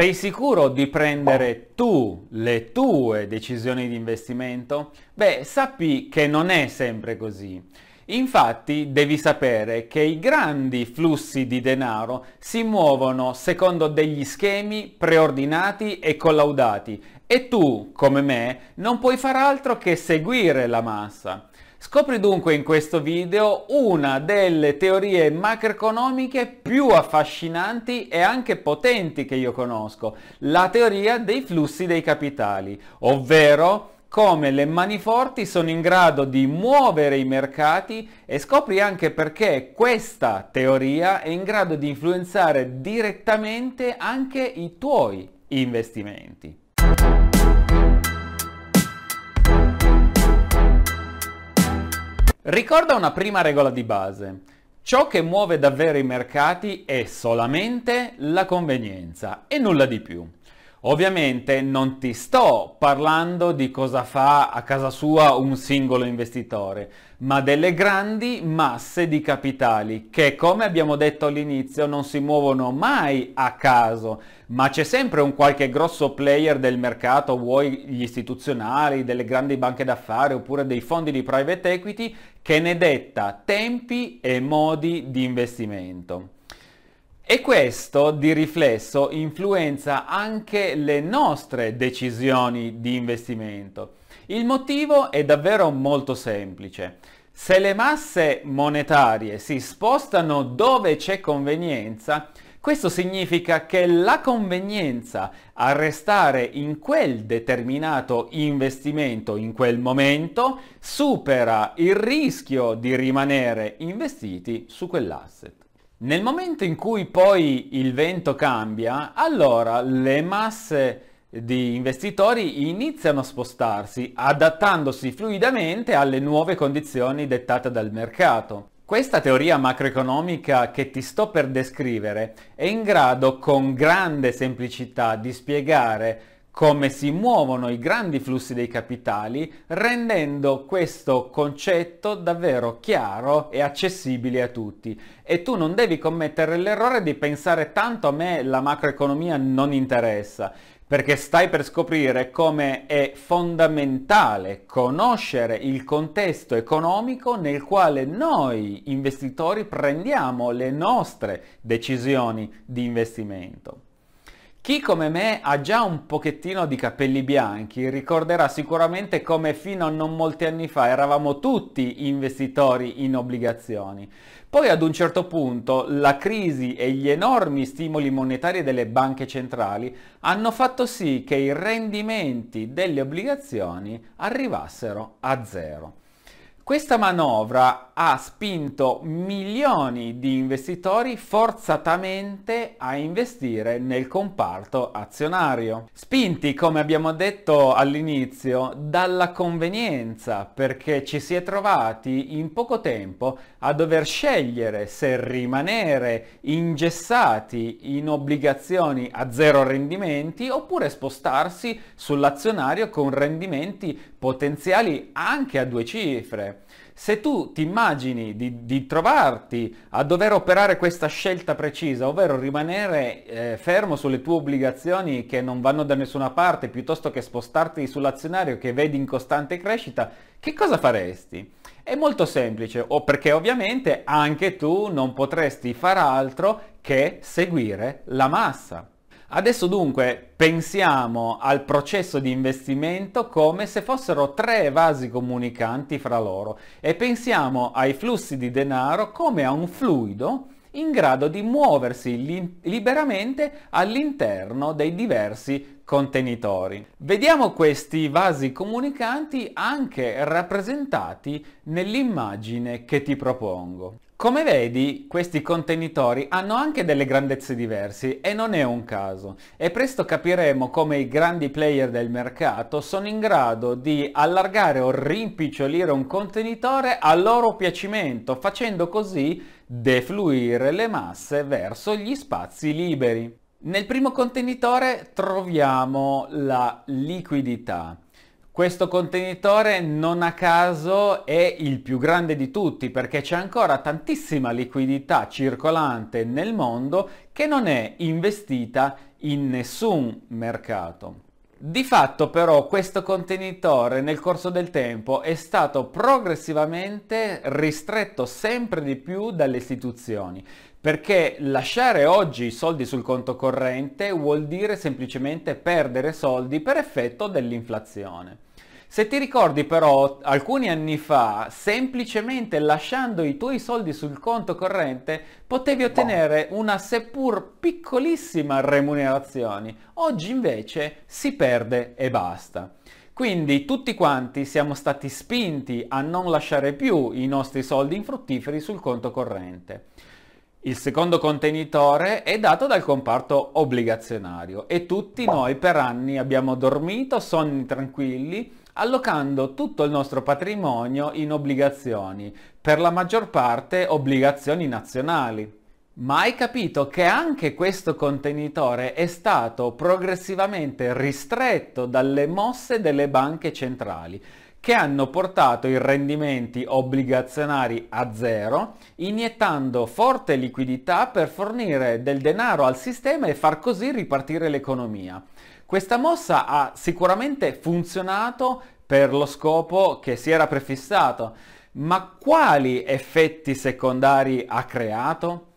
Sei sicuro di prendere tu le tue decisioni di investimento? Beh, sappi che non è sempre così. Infatti devi sapere che i grandi flussi di denaro si muovono secondo degli schemi preordinati e collaudati e tu, come me, non puoi far altro che seguire la massa. Scopri dunque in questo video una delle teorie macroeconomiche più affascinanti e anche potenti che io conosco, la teoria dei flussi dei capitali, ovvero come le maniforti sono in grado di muovere i mercati e scopri anche perché questa teoria è in grado di influenzare direttamente anche i tuoi investimenti. Ricorda una prima regola di base. Ciò che muove davvero i mercati è solamente la convenienza e nulla di più. Ovviamente non ti sto parlando di cosa fa a casa sua un singolo investitore, ma delle grandi masse di capitali che, come abbiamo detto all'inizio, non si muovono mai a caso, ma c'è sempre un qualche grosso player del mercato, vuoi gli istituzionali, delle grandi banche d'affari oppure dei fondi di private equity, che ne detta tempi e modi di investimento. E questo di riflesso influenza anche le nostre decisioni di investimento. Il motivo è davvero molto semplice. Se le masse monetarie si spostano dove c'è convenienza, questo significa che la convenienza a restare in quel determinato investimento in quel momento supera il rischio di rimanere investiti su quell'asset. Nel momento in cui poi il vento cambia, allora le masse di investitori iniziano a spostarsi, adattandosi fluidamente alle nuove condizioni dettate dal mercato. Questa teoria macroeconomica che ti sto per descrivere è in grado con grande semplicità di spiegare come si muovono i grandi flussi dei capitali, rendendo questo concetto davvero chiaro e accessibile a tutti. E tu non devi commettere l'errore di pensare tanto a me la macroeconomia non interessa, perché stai per scoprire come è fondamentale conoscere il contesto economico nel quale noi investitori prendiamo le nostre decisioni di investimento. Chi come me ha già un pochettino di capelli bianchi ricorderà sicuramente come fino a non molti anni fa eravamo tutti investitori in obbligazioni. Poi ad un certo punto la crisi e gli enormi stimoli monetari delle banche centrali hanno fatto sì che i rendimenti delle obbligazioni arrivassero a zero. Questa manovra ha spinto milioni di investitori forzatamente a investire nel comparto azionario, spinti come abbiamo detto all'inizio dalla convenienza perché ci si è trovati in poco tempo a dover scegliere se rimanere ingessati in obbligazioni a zero rendimenti oppure spostarsi sull'azionario con rendimenti potenziali anche a due cifre. Se tu ti immagini di, di trovarti a dover operare questa scelta precisa, ovvero rimanere eh, fermo sulle tue obbligazioni che non vanno da nessuna parte, piuttosto che spostarti sull'azionario che vedi in costante crescita, che cosa faresti? È molto semplice, o perché ovviamente anche tu non potresti far altro che seguire la massa. Adesso dunque pensiamo al processo di investimento come se fossero tre vasi comunicanti fra loro e pensiamo ai flussi di denaro come a un fluido in grado di muoversi li- liberamente all'interno dei diversi contenitori. Vediamo questi vasi comunicanti anche rappresentati nell'immagine che ti propongo. Come vedi, questi contenitori hanno anche delle grandezze diverse e non è un caso. E presto capiremo come i grandi player del mercato sono in grado di allargare o rimpicciolire un contenitore a loro piacimento, facendo così defluire le masse verso gli spazi liberi. Nel primo contenitore troviamo la liquidità. Questo contenitore non a caso è il più grande di tutti perché c'è ancora tantissima liquidità circolante nel mondo che non è investita in nessun mercato. Di fatto però questo contenitore nel corso del tempo è stato progressivamente ristretto sempre di più dalle istituzioni perché lasciare oggi i soldi sul conto corrente vuol dire semplicemente perdere soldi per effetto dell'inflazione. Se ti ricordi però, alcuni anni fa, semplicemente lasciando i tuoi soldi sul conto corrente, potevi ottenere una seppur piccolissima remunerazione. Oggi invece si perde e basta. Quindi tutti quanti siamo stati spinti a non lasciare più i nostri soldi infruttiferi sul conto corrente. Il secondo contenitore è dato dal comparto obbligazionario e tutti noi per anni abbiamo dormito sonni tranquilli allocando tutto il nostro patrimonio in obbligazioni, per la maggior parte obbligazioni nazionali. Ma hai capito che anche questo contenitore è stato progressivamente ristretto dalle mosse delle banche centrali, che hanno portato i rendimenti obbligazionari a zero, iniettando forte liquidità per fornire del denaro al sistema e far così ripartire l'economia. Questa mossa ha sicuramente funzionato per lo scopo che si era prefissato, ma quali effetti secondari ha creato?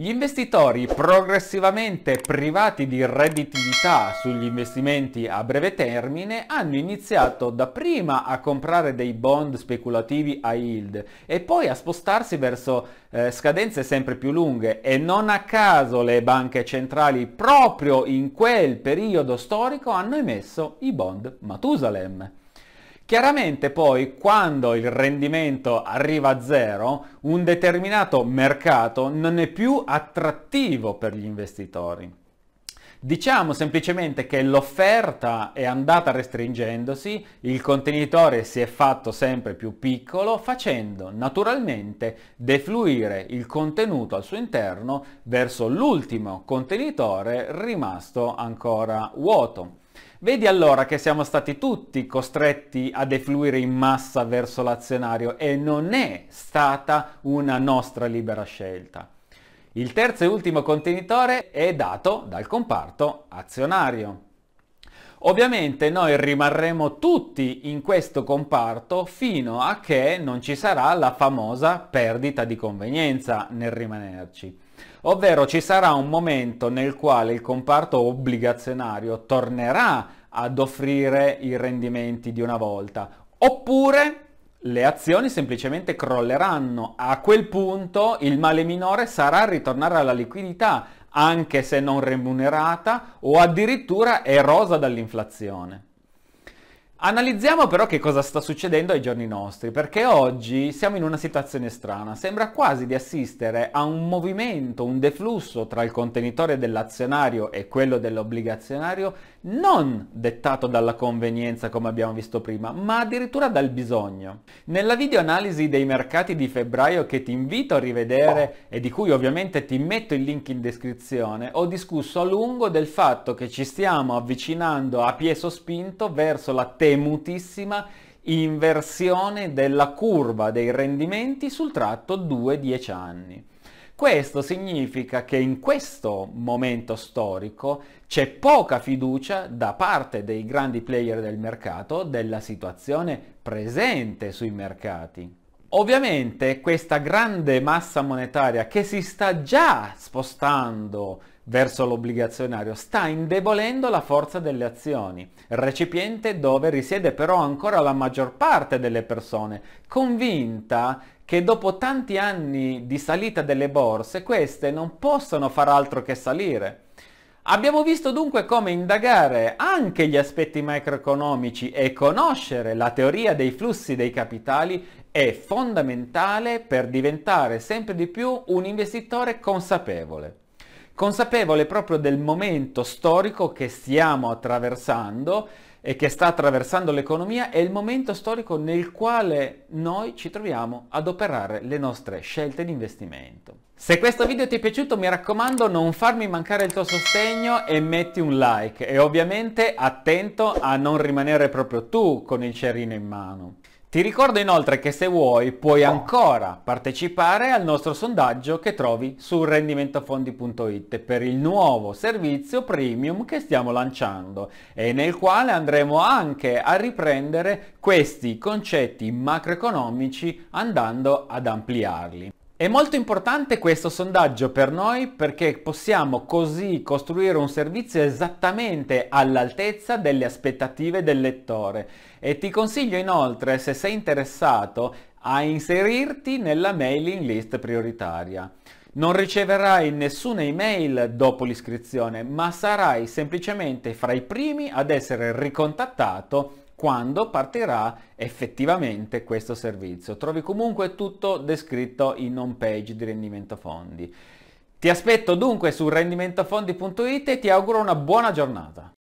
Gli investitori progressivamente privati di redditività sugli investimenti a breve termine hanno iniziato dapprima a comprare dei bond speculativi a yield e poi a spostarsi verso eh, scadenze sempre più lunghe e non a caso le banche centrali proprio in quel periodo storico hanno emesso i bond Matusalem. Chiaramente poi quando il rendimento arriva a zero, un determinato mercato non è più attrattivo per gli investitori. Diciamo semplicemente che l'offerta è andata restringendosi, il contenitore si è fatto sempre più piccolo, facendo naturalmente defluire il contenuto al suo interno verso l'ultimo contenitore rimasto ancora vuoto. Vedi allora che siamo stati tutti costretti a defluire in massa verso l'azionario e non è stata una nostra libera scelta. Il terzo e ultimo contenitore è dato dal comparto azionario. Ovviamente noi rimarremo tutti in questo comparto fino a che non ci sarà la famosa perdita di convenienza nel rimanerci. Ovvero ci sarà un momento nel quale il comparto obbligazionario tornerà ad offrire i rendimenti di una volta, oppure le azioni semplicemente crolleranno. A quel punto il male minore sarà ritornare alla liquidità, anche se non remunerata o addirittura erosa dall'inflazione. Analizziamo però che cosa sta succedendo ai giorni nostri, perché oggi siamo in una situazione strana. Sembra quasi di assistere a un movimento, un deflusso tra il contenitore dell'azionario e quello dell'obbligazionario non dettato dalla convenienza come abbiamo visto prima, ma addirittura dal bisogno. Nella videoanalisi dei mercati di febbraio che ti invito a rivedere e di cui ovviamente ti metto il link in descrizione, ho discusso a lungo del fatto che ci stiamo avvicinando a pie sospinto verso la temutissima inversione della curva dei rendimenti sul tratto 2-10 anni. Questo significa che in questo momento storico c'è poca fiducia da parte dei grandi player del mercato della situazione presente sui mercati. Ovviamente questa grande massa monetaria che si sta già spostando verso l'obbligazionario sta indebolendo la forza delle azioni, recipiente dove risiede però ancora la maggior parte delle persone, convinta che dopo tanti anni di salita delle borse, queste non possono far altro che salire. Abbiamo visto dunque come indagare anche gli aspetti macroeconomici e conoscere la teoria dei flussi dei capitali è fondamentale per diventare sempre di più un investitore consapevole. Consapevole proprio del momento storico che stiamo attraversando e che sta attraversando l'economia è il momento storico nel quale noi ci troviamo ad operare le nostre scelte di investimento. Se questo video ti è piaciuto mi raccomando non farmi mancare il tuo sostegno e metti un like e ovviamente attento a non rimanere proprio tu con il cerino in mano. Ti ricordo inoltre che se vuoi puoi oh. ancora partecipare al nostro sondaggio che trovi su rendimentofondi.it per il nuovo servizio premium che stiamo lanciando e nel quale andremo anche a riprendere questi concetti macroeconomici andando ad ampliarli. È molto importante questo sondaggio per noi perché possiamo così costruire un servizio esattamente all'altezza delle aspettative del lettore e ti consiglio inoltre, se sei interessato, a inserirti nella mailing list prioritaria. Non riceverai nessuna email dopo l'iscrizione, ma sarai semplicemente fra i primi ad essere ricontattato quando partirà effettivamente questo servizio. Trovi comunque tutto descritto in home page di rendimento fondi. Ti aspetto dunque su rendimentofondi.it e ti auguro una buona giornata.